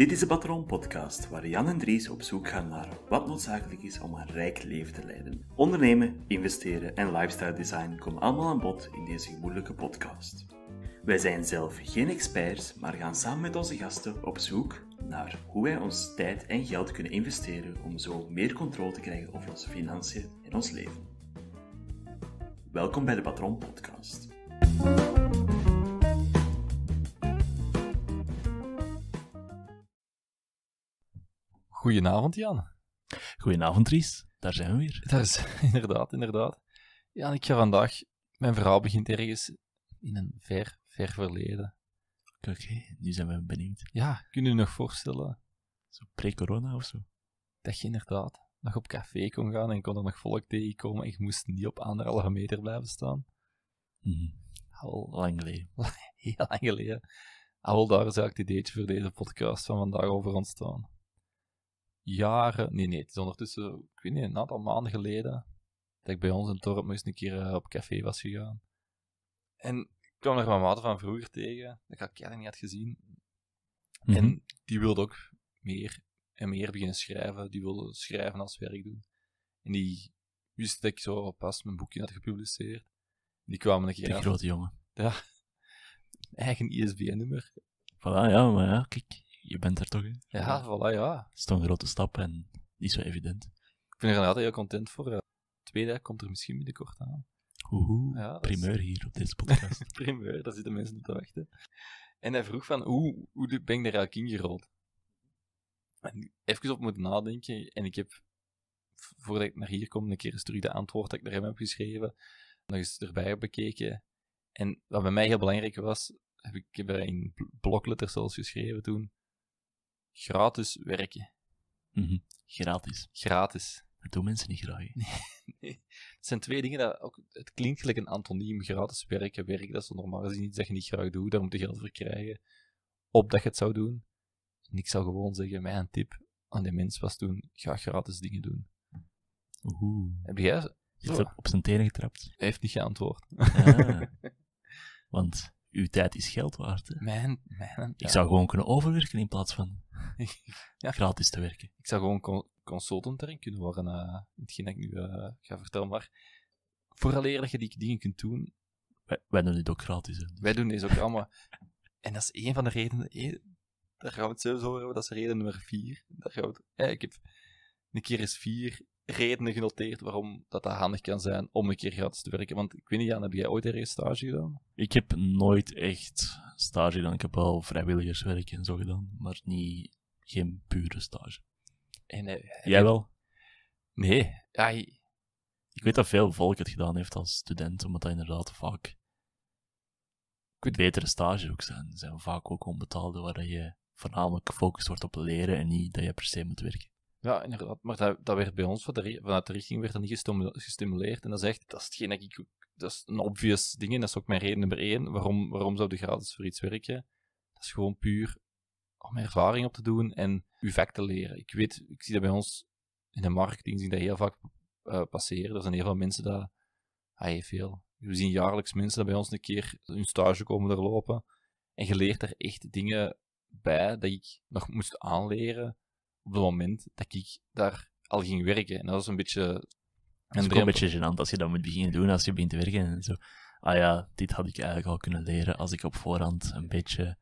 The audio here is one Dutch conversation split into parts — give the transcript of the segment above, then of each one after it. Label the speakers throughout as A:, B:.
A: Dit is de Patron Podcast, waar Jan en Dries op zoek gaan naar wat noodzakelijk is om een rijk leven te leiden. Ondernemen, investeren en lifestyle design komen allemaal aan bod in deze moeilijke podcast. Wij zijn zelf geen experts, maar gaan samen met onze gasten op zoek naar hoe wij ons tijd en geld kunnen investeren om zo meer controle te krijgen over onze financiën en ons leven. Welkom bij de Patron Podcast.
B: Goedenavond, Jan. Goedenavond, Ries. Daar zijn we weer. Daar is, inderdaad, inderdaad. Jan, ik ga vandaag... Mijn verhaal begint ergens in een ver, ver verleden.
A: Oké, nu zijn we benieuwd.
B: Ja, Kunnen je je nog voorstellen? Zo pre-corona of zo? Dat je inderdaad nog op café kon gaan en kon er nog volk tegenkomen en je moest niet op anderhalve meter blijven staan. Mhm. Al lang geleden. Heel lang geleden. Al daar is eigenlijk het ideetje voor deze podcast van vandaag over ontstaan jaren, nee, nee, het is ondertussen, ik weet niet, een aantal maanden geleden, dat ik bij ons in Torp moest een keer eh, op café was gegaan. En ik kwam er mijn wat van vroeger tegen, dat ik al keihard niet had gezien. En mhm. die wilde ook meer en meer beginnen schrijven. Die wilde schrijven als werk doen. En die wist dat ik zo pas mijn boekje had gepubliceerd. Die kwamen een keer De grote jongen. Ja. Eigen ISBN-nummer.
A: Voilà, ja, maar ja, kijk je bent er toch Ja, voilà, ja. Het is toch een grote stap en niet zo evident.
B: Ik ben er altijd heel content voor. Twee eh. tweede komt er misschien binnenkort aan. Oeh, ja, primeur hier op deze podcast. primeur, daar zitten mensen op te wachten. En hij vroeg van, hoe, hoe ben ik daar eigenlijk ingerold? En even op moeten nadenken. En ik heb, voordat ik naar hier kom, een keer eens terug de antwoord dat ik naar hem heb geschreven, nog eens erbij heb bekeken. En wat bij mij heel belangrijk was, heb ik er in blokletters zelfs geschreven toen, gratis werken. Mhm.
A: Gratis.
B: Gratis. Dat doen mensen niet graag. Nee, Het zijn twee dingen dat ook. Het klinkt gelijk een antoniem. Gratis werken, werk, dat is normaal gezien iets dat je niet graag doet. Daar moet je geld voor krijgen. Op dat je het zou doen. En ik zou gewoon zeggen: mijn tip aan die mens was toen: ga gratis dingen doen.
A: Oeh. Heb jij. Op, op zijn tenen getrapt. Hij heeft niet geantwoord. Ah. want uw tijd is geld waard. Hè? Mijn, mijn, Ik zou gewoon kunnen overwerken in plaats van ja. gratis te werken. Ik zou gewoon con consultant erin kunnen worden, uh,
B: hetgeen ik nu uh, ga vertellen. Maar vooral dat je die dingen kunt doen... Wij, doen dit ook gratis. Hè, dus. Wij doen deze ook allemaal. en dat is één van de redenen... Eh, daar gaan we het zelfs over hebben, dat is reden nummer vier. Daar gaan we het, ik heb een keer eens vier redenen genoteerd waarom dat, dat handig kan zijn om een keer gratis te werken. Want ik weet niet, Jan, heb jij ooit ergens stage
A: gedaan? Ik heb nooit echt stage gedaan. Ik heb wel vrijwilligerswerk en zo gedaan, maar niet, geen pure stage. En, eh, jij wel? Nee. Ik weet dat veel volk het gedaan heeft als student, omdat dat inderdaad vaak weet... betere stages ook zijn. Ze zijn vaak ook onbetaalde, waar je voornamelijk gefocust wordt op leren en niet dat je per se moet werken.
B: Ja, inderdaad. Maar dat, dat werd bij ons vanuit de richting werd dat niet gestimuleerd. En dat is echt, dat is hetgeen dat ik... Dat is een obvious ding en dat is ook mijn reden nummer één. Waarom, waarom zou de gratis voor iets werken? Dat is gewoon puur om ervaring op te doen en uw vak te leren. Ik weet, ik zie dat bij ons in de marketing, zie dat heel vaak eh, passeren. Er zijn heel veel mensen dat... Hij ah, veel. We zien jaarlijks mensen dat bij ons een keer hun stage komen doorlopen. En je leert er echt dingen bij dat ik nog moest aanleren
A: op het moment dat ik
B: daar al ging werken. En dat was een beetje...
A: het is ook een beetje gênant als je dat moet beginnen doen als je begint te werken. En zo. Ah ja, dit had ik eigenlijk al kunnen leren als ik op voorhand een beetje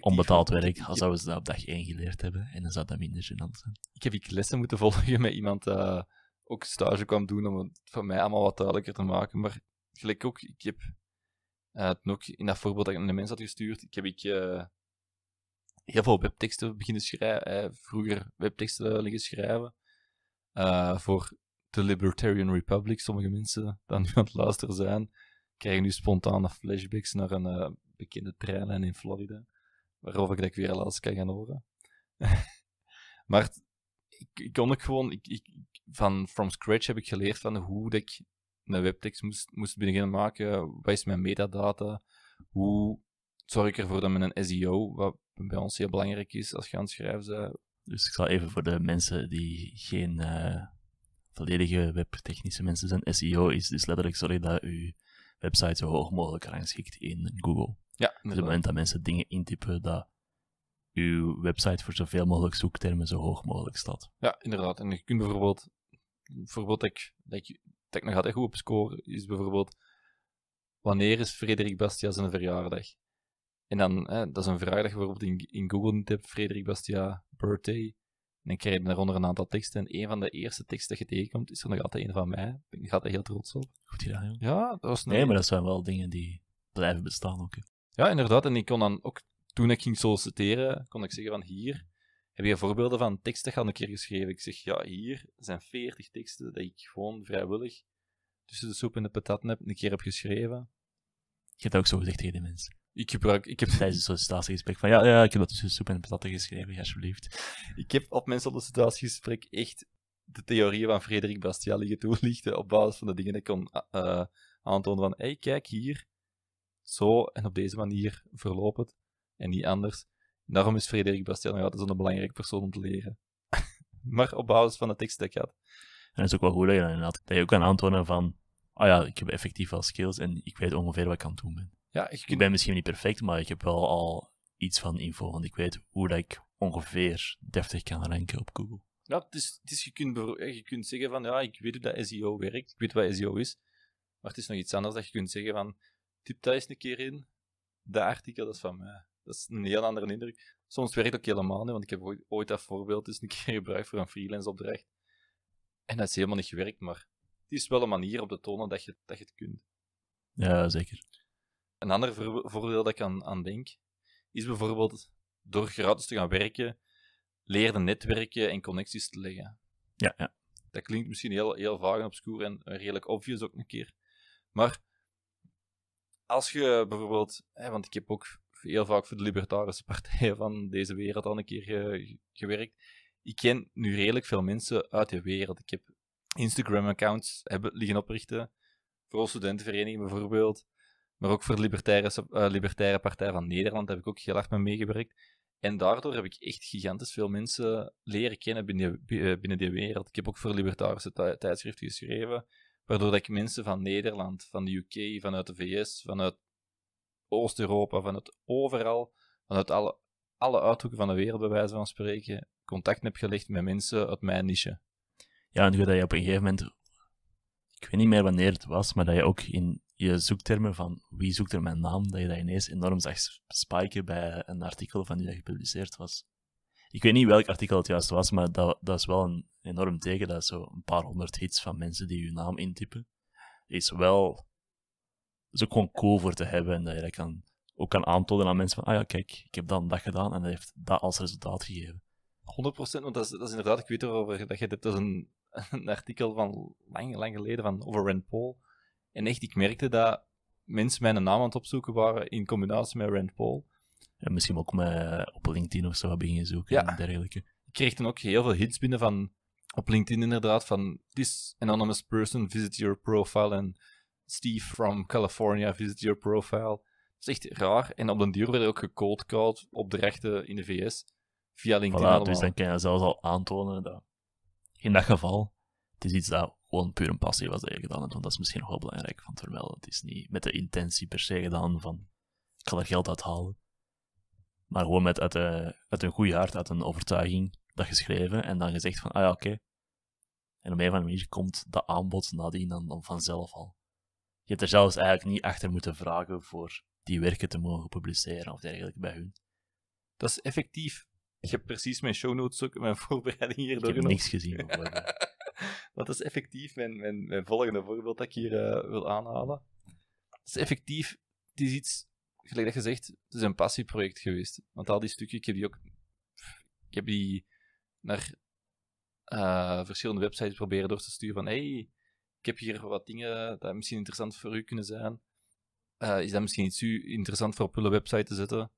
A: onbetaald werk, als zouden ze dat op dag 1 geleerd hebben. En dan zou dat minder gênant zijn.
B: Ik heb ik lessen moeten volgen met iemand die ook stage kwam doen om het voor mij allemaal wat duidelijker te maken. Maar gelijk ook, ik heb eh, het nog in dat voorbeeld dat ik naar de mens had gestuurd, ik heb ik... Eh, heel veel webteksten beginnen schrijven, eh, vroeger webteksten liggen schrijven. Eh, voor de Libertarian Republic, sommige mensen die nu aan het luisteren zijn, krijgen nu spontane flashbacks naar een eh, bekende treinlijn in Florida, waarover ik dat weer laatst kan gaan horen. maar ik, ik, kon ook gewoon, ik, ik, van from scratch heb ik geleerd van hoe ik een webtekst moest, moest beginnen maken, wat is mijn metadata, hoe zorg ik ervoor dat mijn SEO wat bij ons heel belangrijk is als je aan het schrijven bent.
A: Dus ik zal even voor de mensen die geen eh, volledige webtechnische mensen zijn, SEO is dus letterlijk sorry dat uw website zo hoog mogelijk rangschikt in Google. Ja, dus op het moment dat mensen dingen intypen, dat uw website voor zoveel mogelijk zoektermen zo hoog mogelijk staat.
B: Ja, inderdaad. En je kunt bijvoorbeeld, bijvoorbeeld dat ik, dat ik, dat ik nog goed op score, is bijvoorbeeld, wanneer is Frederik Bastia's zijn verjaardag? En dan, hè, dat is een vraag dat je bijvoorbeeld in, in Google niet hebt, Frederik Bastia, birthday. En dan krijg je daaronder een aantal teksten. En een van de eerste teksten die je tegenkomt,
A: is er nog altijd een van mij. Ik ga daar heel trots op. Goed gedaan, joh. Ja, dat was Nee, maar dat zijn wel dingen die blijven bestaan ook.
B: Ja, inderdaad. En ik kon dan ook, toen ik ging solliciteren, kon ik zeggen van hier, heb je voorbeelden van teksten al een keer geschreven? Ik zeg, ja, hier zijn 40 teksten dat ik gewoon vrijwillig tussen de soep en de patat heb een keer heb geschreven.
A: Je hebt dat ook zo gezegd tegen de mensen. Ik, gebruik, ik heb tijdens het sollicitatiegesprek van ja, ja, ik heb dat tussen soep en geschreven, alsjeblieft.
B: Ik heb op mijn sollicitatiegesprek echt de theorieën van Frederik Bastiat liggen toelichten op basis van de dingen die ik kon uh, aantonen van hey, kijk hier, zo en op deze manier verloopt het en niet anders. Daarom is Frederik Bastiaan nog altijd zo'n belangrijk persoon om te leren. maar op basis van de tekst die ik had. En dat
A: is ook wel goed dat je, dat je ook kan aantonen van, oh ja, ik heb effectief wel skills en ik weet ongeveer wat ik aan het doen ben. Ja, dus ik, ik ben misschien niet perfect, maar ik heb wel al iets van info, want ik weet hoe dat ik ongeveer deftig kan ranken op Google.
B: Ja, is, is, je, kunt je kunt zeggen van ja, ik weet hoe dat SEO werkt, ik weet wat SEO is. Maar het is nog iets anders dat je kunt zeggen van typ daar eens een keer in, dat artikel dat is van mij. Dat is een heel andere indruk. Soms werkt het ook helemaal niet, want ik heb ooit, dat voorbeeld eens een keer gebruikt voor een freelance opdracht. En dat is helemaal niet gewerkt, maar het is wel een manier om te tonen dat je, dat je het
A: kunt. Ja, zeker.
B: Een ander voorbeeld voordeel dat ik aan, aan denk, is bijvoorbeeld door gratis te gaan werken, leerde netwerken en connecties te leggen. Ja, ja. Dat klinkt misschien heel, heel vaag en obscuur en redelijk obvious ook een keer. Maar als je bijvoorbeeld, hè, want ik heb ook heel vaak voor de Libertarische Partij van deze wereld al een keer gewerkt. Ik ken nu redelijk veel mensen uit de wereld. Ik heb Instagram-accounts liggen oprichten, voor studentenverenigingen bijvoorbeeld. Maar ook voor de Libertaire, eh, Libertaire Partij van Nederland heb ik ook heel hard mee meegewerkt. En daardoor heb ik echt gigantisch veel mensen leren kennen binnen die, eh, binnen die wereld. Ik heb ook voor Libertarische tijdschriften geschreven, waardoor dat ik mensen van Nederland, van de UK, vanuit de VS, vanuit Oost-Europa, vanuit overal, vanuit alle, alle uithoeken van de wereld, bij wijze van spreken,
A: contact heb gelegd met mensen uit mijn niche. Ja, en dat je op een gegeven moment, ik weet niet meer wanneer het was, maar dat je ook in je zoektermen van wie zoekt er mijn naam, dat je dat ineens enorm zag spiken bij een artikel van die dat gepubliceerd was. Ik weet niet welk artikel het juist was, maar dat, dat is wel een enorm teken. Dat zo een paar honderd hits van mensen die je naam intypen, is wel zo gewoon cool voor te hebben. En dat je dat kan, ook kan aantonen aan mensen van, ah ja, kijk, ik heb dan dat gedaan en dat heeft dat als resultaat gegeven.
B: 100%, want dat is, dat is inderdaad, ik weet erover dat je dit dat is een, een artikel van lang, lang geleden van, over Rand Paul, en echt, ik merkte dat mensen mijn naam
A: aan het opzoeken waren in combinatie met Rand Paul. En misschien ook met, op LinkedIn of zo wat beginnen zoeken ja. en dergelijke.
B: Ik kreeg dan ook heel veel hits binnen van, op LinkedIn inderdaad, van this anonymous person visit your profile en Steve from California visit your profile. Dat is echt raar. En op den duur werden ook de rechten in de VS via LinkedIn voilà, Dus dan
A: kan je zelfs al aantonen dat in dat geval, het is iets dat gewoon puur een passie was dat je gedaan hebt. Want dat is misschien nog wel belangrijk van terwijl het is niet met de intentie per se gedaan van ik ga er geld uit halen. Maar gewoon met uit, eh, een goede hart, uit een overtuiging, dat geschreven en dan gezegd van ah ja, oké. En op een of andere manier komt dat aanbod nadien dan, dan vanzelf al. Je hebt er zelfs eigenlijk niet achter moeten vragen voor die werken te mogen publiceren of dergelijke bij hun. Dat is effectief.
B: Ik heb precies mijn show notes ook, mijn voorbereiding hier Ik heb niks gezien wat dat is effectief mijn, mijn, volgende voorbeeld dat ik hier eh, wil aanhalen. Het is effectief, het is iets, gelijk dat gezegd, het is een passieproject geweest. Want al die stukken, ik heb die ook, ik heb die naar eh, verschillende websites proberen door te sturen van, hey, ik heb hier wat dingen dat misschien interessant voor u kunnen zijn. Eh, is dat misschien iets u interessant voor op uw website te zetten?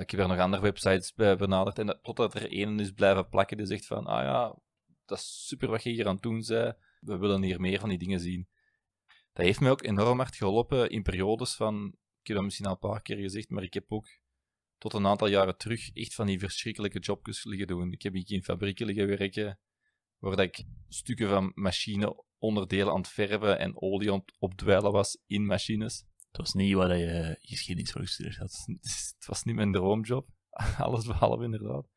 B: ik heb er nog andere websites bij benaderd. En dat, totdat er één is blijven plakken die zegt van, ah ja, dat is super wat je hier aan het doen bent. We willen hier meer van die dingen zien. Dat heeft mij ook enorm hard geholpen in periodes van, ik heb dat misschien al een paar keer gezegd, maar ik heb ook tot een aantal jaren terug echt van die verschrikkelijke jobjes liggen doen. Ik heb hier in fabrieken liggen werken, waar ik stukken van onderdelen aan het verven en olie aan het opdweilen was in machines. Het was niet waar je geschiedenis voor gestudeerd had. Dus het was niet mijn droomjob, alles behalve inderdaad.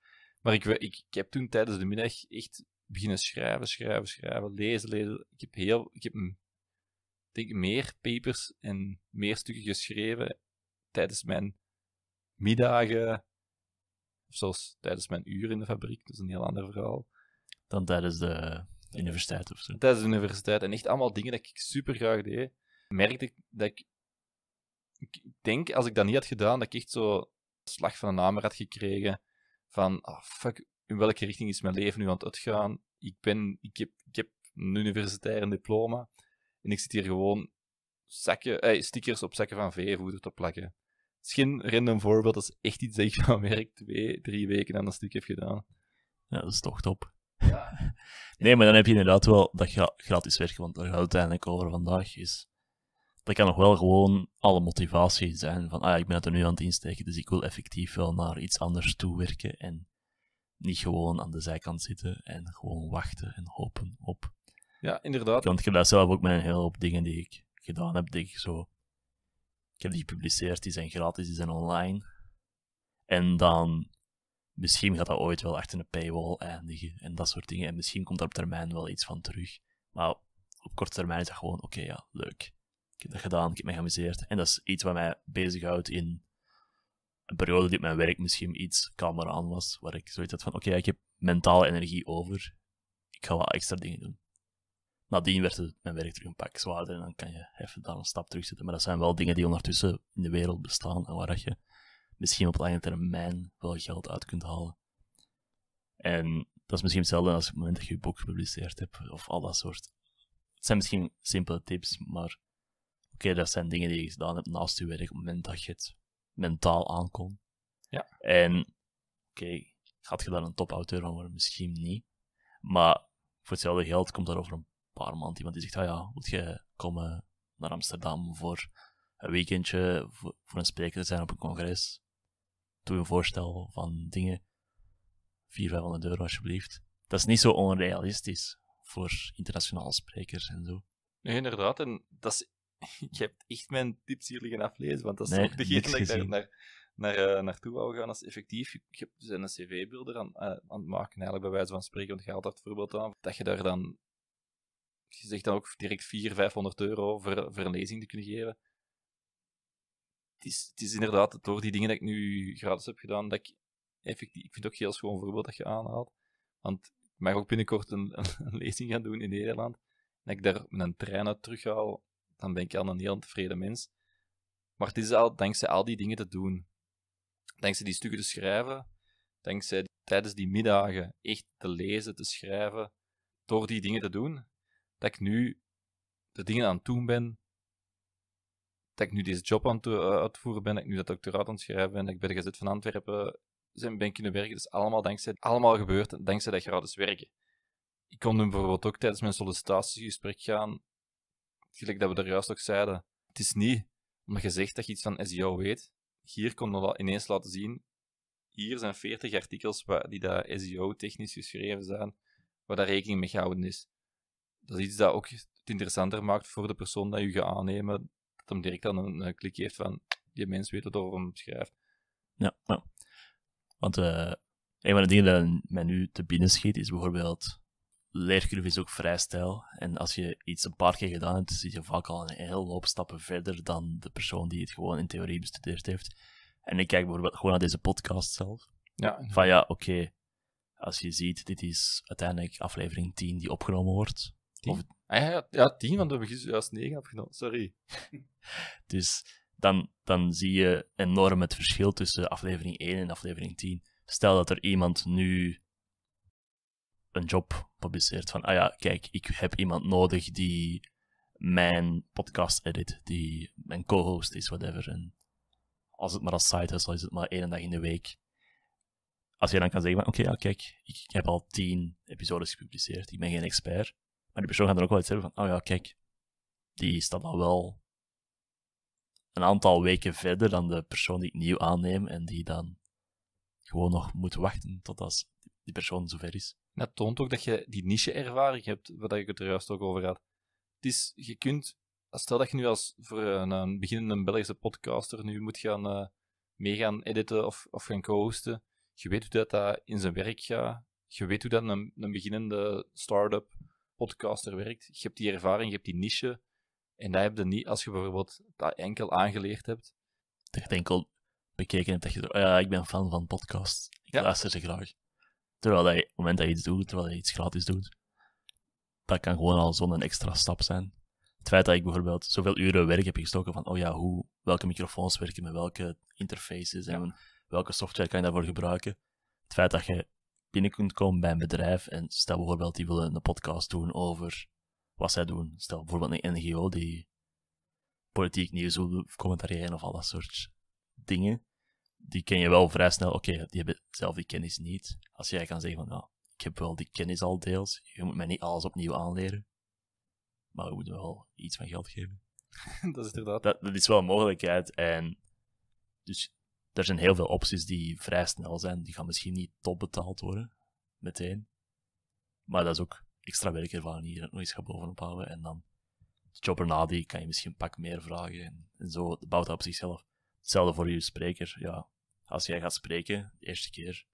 B: Maar ik, ik heb toen tijdens de middag echt beginnen schrijven, schrijven, schrijven, lezen, lezen. Ik heb heel, ik heb denk meer papers en meer stukken geschreven tijdens mijn middagen, of zelfs tijdens mijn uren in de fabriek. Dat is een heel ander verhaal. Dan tijdens de
A: universiteit
B: of zo? Tijdens de universiteit. En echt allemaal dingen dat ik super graag deed. Merkte ik dat ik, ik denk als ik dat niet had gedaan, dat ik echt zo slag van de namer had gekregen. Van, oh fuck, in welke richting is mijn leven nu aan het uitgaan? Ik, ben, ik, heb, ik heb een universitair diploma en ik zit hier gewoon zakken, eh, stickers op zakken van veevoeder te plakken. Misschien random voorbeeld, dat is echt iets dat ik van werk twee, drie weken aan een stuk heb gedaan.
A: Ja, dat is toch top. Ja. nee, maar dan heb je inderdaad wel dat je gratis werkt, want daar gaat uiteindelijk over vandaag. Is, dat kan nog wel gewoon alle motivatie zijn van, ah, ik ben het er nu aan het insteken, dus ik wil effectief wel naar iets anders toe werken en niet gewoon aan de zijkant zitten en gewoon wachten en hopen op. Ja, inderdaad. Want ik heb dat zelf ook met een hele hoop dingen die ik gedaan heb, die ik zo... Ik heb die gepubliceerd, die zijn gratis, die zijn online. En dan... Misschien gaat dat ooit wel achter een paywall eindigen en dat soort dingen. En misschien komt er op termijn wel iets van terug. Maar op korte termijn is dat gewoon, oké, ja, leuk. Ik heb dat gedaan, ik heb me geamuseerd. En dat is iets wat mij bezighoudt in een periode die op mijn werk misschien iets kalmer aan was, waar ik zoiets had van, oké, ik heb mentale energie over, ik ga wat extra dingen doen. Nadien werd het mijn werk terug een pak zwaarder en dan kan je even daar een stap terug zetten. Maar dat zijn wel dingen die ondertussen in de wereld bestaan en waar dat je misschien op lange termijn wel geld uit kunt halen. En dat is misschien hetzelfde als op het moment dat je je boek gepubliceerd hebt of al dat soort. Het zijn misschien simpele tips, maar oké, dat zijn dingen die je gedaan hebt naast je werk op het moment dat je het mentaal aankom Ja. En, oké, gaat je daar een topauteur van worden? Misschien niet. Maar voor hetzelfde geld komt daar over een paar maanden iemand die zegt, ah ja, moet je komen naar Amsterdam voor een weekendje, voor, voor een spreker te zijn op een congres? Doe een voorstel van dingen. 400, 500 euro alsjeblieft. Dat is niet zo onrealistisch voor internationale sprekers en zo.
B: Nee, inderdaad. En dat is ik heb echt mijn tips hier liggen aflezen, want dat is nee, ook degene dat ik daar naar, naar, eh, naartoe wou gaan als effectief. Ik heb dus een cv-beelder aan, eh, aan het maken, eigenlijk bij wijze van spreken, want je haalt dat voorbeeld aan, dat je daar dan, je zegt dan ook direct 400, 500 euro voor, voor een lezing te kunnen geven. Het is, het is inderdaad door die dingen dat ik nu gratis heb gedaan, dat ik effectief, ik vind het ook heel schoon voorbeeld dat je aanhaalt, want ik mag ook binnenkort een, een, lezing gaan doen in Nederland, en dat ik daar een trein uit terughaal dan ben ik al een heel tevreden mens. Maar het is al dankzij al die dingen te doen. Dankzij die stukken te schrijven, dankzij tijdens die middagen echt te lezen, te schrijven, door die dingen te doen, dat ik nu de dingen aan het doen ben, dat ik nu deze job aan het eh, uitvoeren ben, dat ik nu dat doctoraat aan het schrijven ben, dat ik bij de Gazet van Antwerpen ben kunnen werken. Dat is allemaal dankzij, allemaal gebeurd dankzij dat gratis werken. Ik kon nu bijvoorbeeld ook tijdens mijn sollicitatiegesprek gaan gelijk dat we er juist ook zeiden, het is niet omdat je zegt dat je iets van SEO weet. Hier je dat ineens laten zien, hier zijn 40 artikels die dat SEO-technisch geschreven zijn, waar daar rekening mee gehouden is. Dat is iets dat ook het interessanter maakt voor de persoon dat je gaat aannemen, dat hem direct dan een, klik heeft van, die mens weet het over hem schrijft.
A: Ja, ja. want eh, een van de dingen die mij nu te binnen schiet is bijvoorbeeld leercurve is ook vrij stijl. En als je iets een paar keer gedaan hebt, zit je vaak al een hele hoop stappen verder dan de persoon die het gewoon in theorie bestudeerd heeft. En ik kijk bijvoorbeeld gewoon naar deze podcast zelf. Ja. Van ja, oké. als je ziet, dit is uiteindelijk aflevering 10 die opgenomen wordt. 10? Of...
B: Ah, ja, ja, 10, want we hebben juist 9 opgenomen. Sorry.
A: dus dan, dan zie je enorm het verschil tussen aflevering 1 en aflevering 10. Stel dat er iemand nu een job publiceert. Van, ah ja, kijk, ik heb iemand nodig die mijn podcast edit, die mijn co-host is, whatever. En als het maar als site is is, het maar één dag in de week. Als je dan kan zeggen, van, oké, ja, kijk, ik heb al tien episodes gepubliceerd, ik ben geen expert. Maar die persoon gaat dan ook wel iets hebben van, oh ja, kijk, die staat dan wel een aantal weken verder dan de persoon die ik nieuw aanneem en die dan gewoon nog moet wachten tot als die persoon zover is.
B: Dat toont ook dat je die niche-ervaring hebt, waar ik het er juist ook over had. Het is, je kunt, stel dat je nu als voor eh, een, beginnende Belgische podcaster nu moet gaan uh, eh, meegaan editen of, of gaan co-hosten, je weet hoe dat, dat in zijn werk gaat. Je weet hoe dat een, een beginnende start-up podcaster werkt. Je hebt die ervaring, je hebt die niche. En dat heb je niet als je bijvoorbeeld dat enkel aangeleerd
A: hebt. Dat je enkel bekeken hebt dat je... Ah ja, ik ben fan van podcasts. Ik luister ze graag. Terwijl hij, op het moment dat je iets doet, terwijl je iets gratis doet, dat kan gewoon al zo'n extra stap zijn. Het feit dat ik bijvoorbeeld zoveel uren werk heb gestoken van, oh ja, hoe, welke microfoons werken met welke interfaces en welke software kan je daarvoor gebruiken. Het feit dat je binnen kunt komen bij een bedrijf en stel bijvoorbeeld die willen een podcast doen over wat zij doen. Stel bijvoorbeeld een NGO die politiek nieuws wil commentariëren of al dat soort dingen die ken je wel vrij snel. Oké, die hebben zelf die kennis niet. Als jij kan zeggen van, nou, ik heb wel die kennis al deels. Je moet mij niet alles opnieuw aanleren. Maar we moeten wel iets van geld geven. dat is inderdaad. Dat, dat is wel een mogelijkheid. En dus er zijn heel veel opties die vrij snel zijn. Die gaan misschien niet top betaald worden, meteen. Maar dat is ook extra werkervaring die je nog eens gaat bovenop houden. En dan de job kan je misschien een pak meer vragen. En, en zo bouwt dat op zichzelf. Hetzelfde voor je spreker. Ja, als jij gaat spreken, de eerste keer,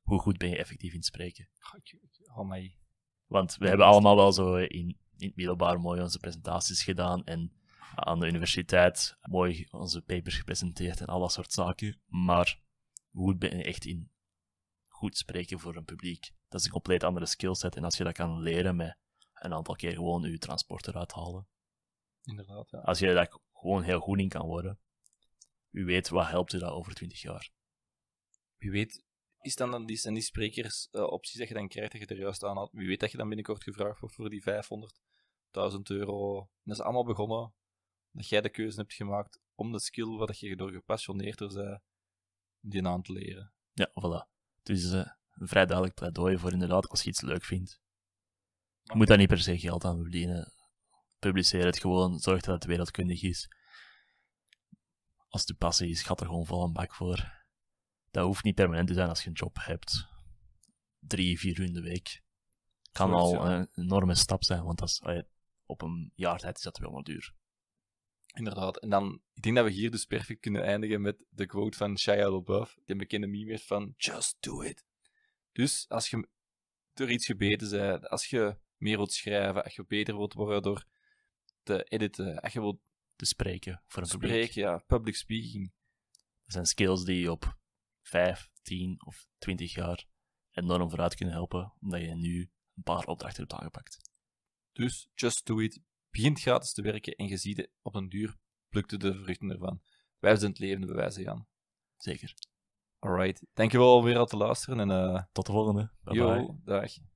A: hoe goed ben je effectief in spreken? Oh, my. Want we hebben allemaal wel zo in, in het middelbaar mooi onze presentaties gedaan en aan de universiteit mooi onze papers gepresenteerd en al dat soort zaken. Maar hoe ben je echt in goed spreken voor een publiek? Dat is een compleet andere skillset en als je dat kan leren met een aantal keer gewoon je transport eruit halen. Inderdaad, ja. Als je daar gewoon heel goed in kan worden, wie weet, wat helpt u dat over twintig jaar? Wie weet, is
B: dan, dan die, zijn sprekersopties eh, dat je dan krijgt, dat je er juist aan had. Wie weet dat je dan binnenkort gevraagd wordt voor die 500, 1000 euro. En dat is allemaal begonnen dat jij de keuze hebt gemaakt om de skill wat je door gepassioneerd door bent, die aan te leren.
A: Ja, voilà. het is eh, een vrij duidelijk pleidooi voor inderdaad als je iets leuk vindt. Je moet daar niet per se geld aan verdienen. Publiceer het gewoon, zorg dat het wereldkundig is als het passie is, gaat er gewoon vol een bak voor. Dat hoeft niet permanent te zijn als je een job hebt. Drie, vier uur in de week. Kan al een enorme stap zijn, want dat op een
B: jaar tijd is dat wel maar duur. Inderdaad. En dan, ik denk dat we hier dus perfect kunnen eindigen met de quote van Shia LaBeouf, die bekende meme van Just do it. Dus als je door iets gebeten bent, als je meer wilt schrijven, als je beter wilt worden door te editen, als je wilt te spreken voor een publiek. Spreken,
A: ja. Public speaking. Dat zijn skills die je op 5, 10 of 20 jaar enorm vooruit kunnen helpen, omdat je nu een paar opdrachten hebt aangepakt.
B: Dus, just do it. Begint gratis te werken en je ziet op een duur plukte de vruchten ervan. Wij zijn het levende bewijzen, gaan. Zeker. Alright. Dankjewel om weer al te luisteren en... Eh, Tot de volgende. Bye Yo, dag.